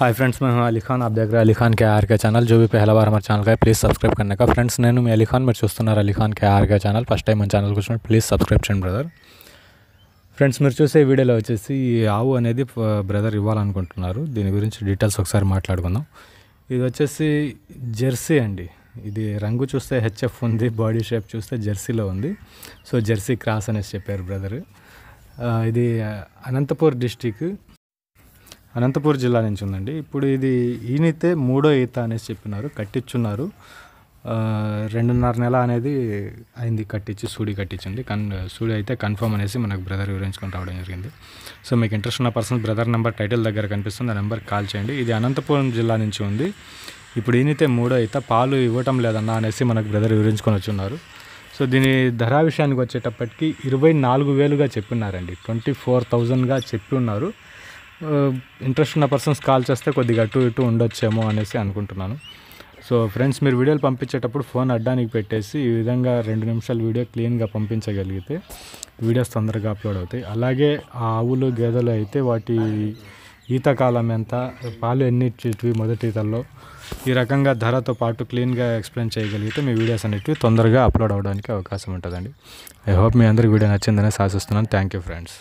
hi friends మేము हूं अली खान आप देख रहे हैं अली खान के आर के चैनल जो ప్లీజ్ సబ్స్క్రైబ్ करने ఫ్రెండ్స్ నేను మీ అలీ ఖాన్ మీరు చూస్తున్నారు Ali Khan KR channel first time మన ఛానల్కి వచ్చిన ప్లీజ్ సబ్స్క్రైబ్ చేయండి బ్రదర్ ఫ్రెండ్స్ మీరు చూసే వీడియోలో వచ్చేసి ఈ ఆవు అనేది బ్రదర్ ఇవ్వాలనుకుంటున్నారు దీని గురించి డీటెయిల్స్ ఒకసారి మాట్లాడుకుందాం ఇది వచ్చేసి జెర్సీ అండి ఇది రంగు చూస్తే హెచ్ఎఫ్ ఉంది బాడీ షేప్ చూస్తే జెర్సీలో ఉంది సో జెర్సీ క్రాస్ అనేసి చెప్పారు బ్రదర్ ఇది అనంతపూర్ డిస్టిక్ అనంతపూర్ జిల్లా నుంచి ఉందండి ఇప్పుడు ఇది ఈనితే మూడో ఈత అనేసి చెప్పినారు కట్టించున్నారు రెండున్నర నెల అనేది అయింది కట్టించి సూడి కట్టించింది కన్ సూడి అయితే కన్ఫర్మ్ అనేసి మనకు బ్రదర్ వివరించుకొని రావడం జరిగింది సో మీకు ఇంట్రెస్ట్ ఉన్న పర్సన్ బ్రదర్ నెంబర్ టైటిల్ దగ్గర కనిపిస్తుంది ఆ నెంబర్ కాల్ చేయండి ఇది అనంతపురం జిల్లా నుంచి ఉంది ఇప్పుడు ఈయనైతే మూడో అయితే పాలు ఇవ్వటం లేదన్నా అనేసి మనకు బ్రదర్ వివరించుకొని ఉన్నారు సో దీని ధర విషయానికి వచ్చేటప్పటికి ఇరవై నాలుగు వేలుగా చెప్పినారండి ట్వంటీ ఫోర్ థౌజండ్గా చెప్పి ఉన్నారు ఇంట్రెస్ట్ ఉన్న పర్సన్స్ కాల్ చేస్తే కొద్దిగా అటు ఇటు ఉండొచ్చేమో అనేసి అనుకుంటున్నాను సో ఫ్రెండ్స్ మీరు వీడియోలు పంపించేటప్పుడు ఫోన్ అడ్డానికి పెట్టేసి ఈ విధంగా రెండు నిమిషాలు వీడియో క్లీన్గా పంపించగలిగితే వీడియోస్ తొందరగా అప్లోడ్ అవుతాయి అలాగే ఆ ఆవులు గేదెలు అయితే వాటి ఈత కాలం ఎంత పాలు ఎన్ని ఇచ్చేటివి మొదటి ఈతల్లో ఈ రకంగా ధరతో పాటు క్లీన్గా ఎక్స్ప్లెయిన్ చేయగలిగితే మీ వీడియోస్ అనేటివి తొందరగా అప్లోడ్ అవ్వడానికి అవకాశం ఉంటుందండి ఐ హోప్ మీ అందరికి వీడియో నచ్చిందని ఆశిస్తున్నాను థ్యాంక్ యూ ఫ్రెండ్స్